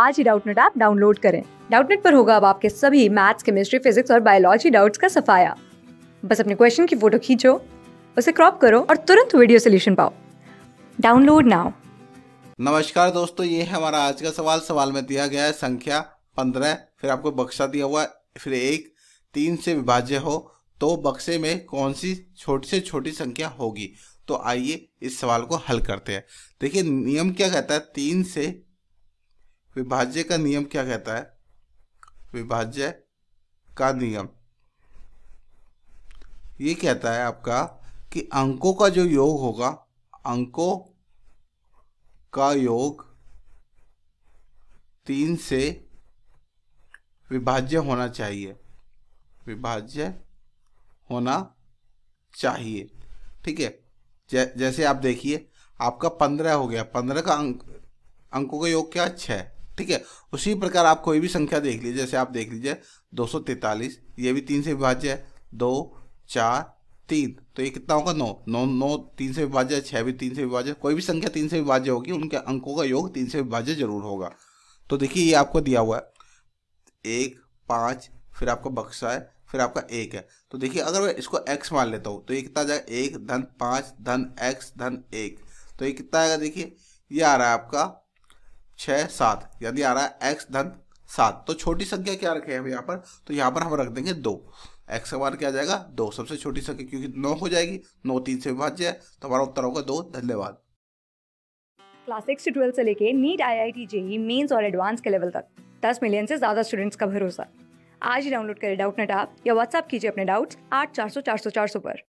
आज ही Doubtnut app download करें डाउटनेट पर होगा अब आपके सभी मैथ्स केमिस्ट्री फिजिक्स और बायोलॉजी डाउट्स का सफाया बस अपने क्वेश्चन की फोटो खींचो उसे क्रॉप करो और तुरंत वीडियो सोल्यूशन पाओ डाउनलोड नाउ नमस्कार दोस्तों ये है हमारा आज का सवाल सवाल में दिया गया है संख्या पंद्रह फिर आपको बक्सा दिया हुआ फिर एक तीन से विभाज्य हो तो बक्से में कौन सी छोटी से छोटी संख्या होगी तो आइए इस सवाल को हल करते हैं देखिए नियम क्या कहता है तीन से विभाज्य का नियम क्या कहता है विभाज्य का नियम ये कहता है आपका कि अंकों का जो योग होगा अंकों का योग तीन से विभाज्य होना चाहिए विभाज्य होना चाहिए ठीक है जै, जैसे आप देखिए आपका पंद्रह हो गया पंद्रह का अंक अंकों का योग क्या छः ठीक है उसी प्रकार आप कोई भी संख्या देख लीजिए जैसे आप देख लीजिए दो सौ तैतालीस ये भी तीन से विभाज्य है दो चार तीन तो ये कितना होगा नौ नौ नौ तीन से विभाज्य है छः भी तीन से विभाज्य कोई भी संख्या तीन से विभाज्य होगी उनके अंकों का योग तीन से विभाज्य जरूर होगा तो देखिए ये आपको दिया हुआ है एक पाँच फिर आपका बक्सा है फिर आपका एक है तो देखिए अगर मैं इसको एक्स मान लेता हूँ तो ये कितना जाएगा एक धन पाँच धन एक्स धन एक तो ये कितना आएगा देखिए ये आ रहा है आपका छः सात यदि आ रहा है एक्स धन सात तो छोटी संख्या क्या रखे हम यहाँ पर तो यहाँ पर हम रख देंगे दो एक्स का मान क्या जाएगा दो सबसे छोटी संख्या क्योंकि नौ हो जाएगी नौ तीन से विभाज्य है तो हमारा उत्तर होगा दो धन्यवाद क्लास सिक्स से ट्वेल्थ से लेके NEET I I T JEE mains और एडवांस के लेवल तक दस मिलियन से ज्यादा स्टूडेंट्स का भरोसा आज ही डाउनलोड करें डाउट नेट आप या व्हाट्सअप कीजिए अपने डाउट्स आठ चार सौ चार सौ चार सौ पर